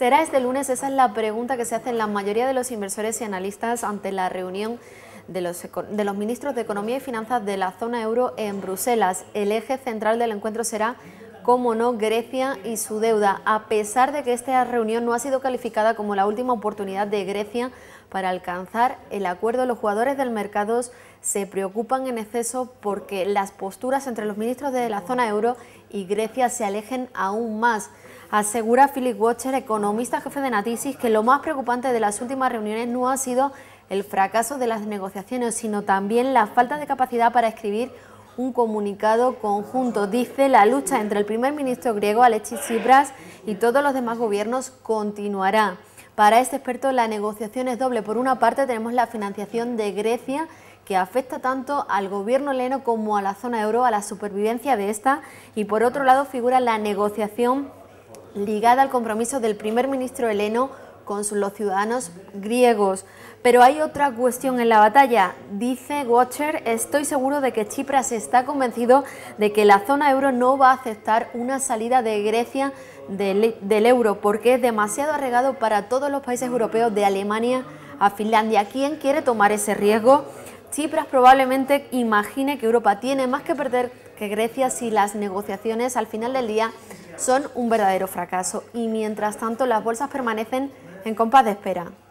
¿Será este lunes? Esa es la pregunta que se hacen la mayoría de los inversores y analistas ante la reunión de los, de los ministros de Economía y Finanzas de la zona euro en Bruselas. El eje central del encuentro será como no, Grecia y su deuda, a pesar de que esta reunión no ha sido calificada como la última oportunidad de Grecia para alcanzar el acuerdo. Los jugadores del mercado se preocupan en exceso porque las posturas entre los ministros de la zona euro y Grecia se alejen aún más. Asegura Philip Watcher, economista jefe de Natisis, que lo más preocupante de las últimas reuniones no ha sido el fracaso de las negociaciones, sino también la falta de capacidad para escribir un comunicado conjunto. Dice, la lucha entre el primer ministro griego Alexis Tsipras y todos los demás gobiernos continuará. Para este experto la negociación es doble. Por una parte tenemos la financiación de Grecia que afecta tanto al gobierno heleno... como a la zona euro, a la supervivencia de esta, y por otro lado figura la negociación ligada al compromiso del primer ministro heleno ...con los ciudadanos griegos. Pero hay otra cuestión en la batalla. Dice Watcher, estoy seguro de que Chipras está convencido de que la zona euro no va a aceptar una salida de Grecia e, del, euro porque es demasiado arregado para todos los países europeos de Alemania a Finlandia. ¿Quién quiere tomar ese riesgo? Chipras probablemente imagine que Europa tiene más que perder que Grecia si las negociaciones al final del día son un verdadero fracaso y mientras tanto las bolsas permanecen en compás de espera.